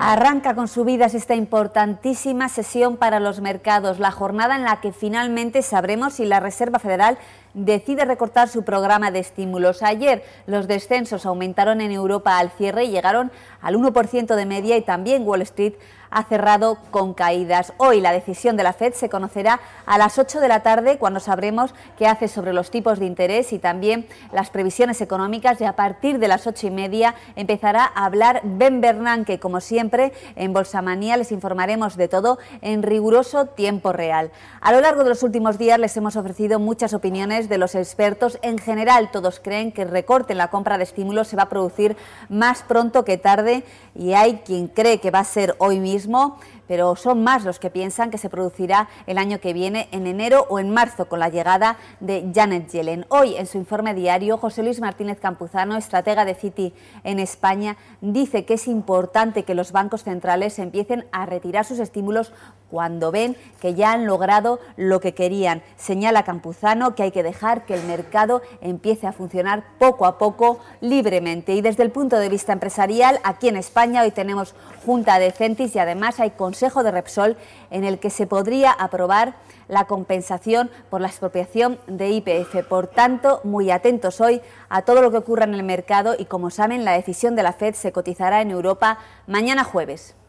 Arranca con subidas esta importantísima sesión para los mercados, la jornada en la que finalmente sabremos si la Reserva Federal decide recortar su programa de estímulos. Ayer los descensos aumentaron en Europa al cierre y llegaron al 1% de media y también Wall Street ha cerrado con caídas. Hoy la decisión de la FED se conocerá a las 8 de la tarde cuando sabremos qué hace sobre los tipos de interés y también las previsiones económicas y a partir de las 8 y media empezará a hablar Ben Bernanke, como siempre en Bolsamanía les informaremos de todo en riguroso tiempo real. A lo largo de los últimos días les hemos ofrecido muchas opiniones de los expertos. En general todos creen que el recorte en la compra de estímulos se va a producir más pronto que tarde y hay quien cree que va a ser hoy mismo pero son más los que piensan que se producirá el año que viene, en enero o en marzo, con la llegada de Janet Yellen. Hoy, en su informe diario, José Luis Martínez Campuzano, estratega de Citi en España, dice que es importante que los bancos centrales empiecen a retirar sus estímulos cuando ven que ya han logrado lo que querían. Señala Campuzano que hay que dejar que el mercado empiece a funcionar poco a poco libremente. Y desde el punto de vista empresarial, aquí en España hoy tenemos Junta de Centis y además hay Consejo de Repsol en el que se podría aprobar la compensación por la expropiación de IPF. Por tanto, muy atentos hoy a todo lo que ocurra en el mercado y como saben, la decisión de la Fed se cotizará en Europa mañana jueves.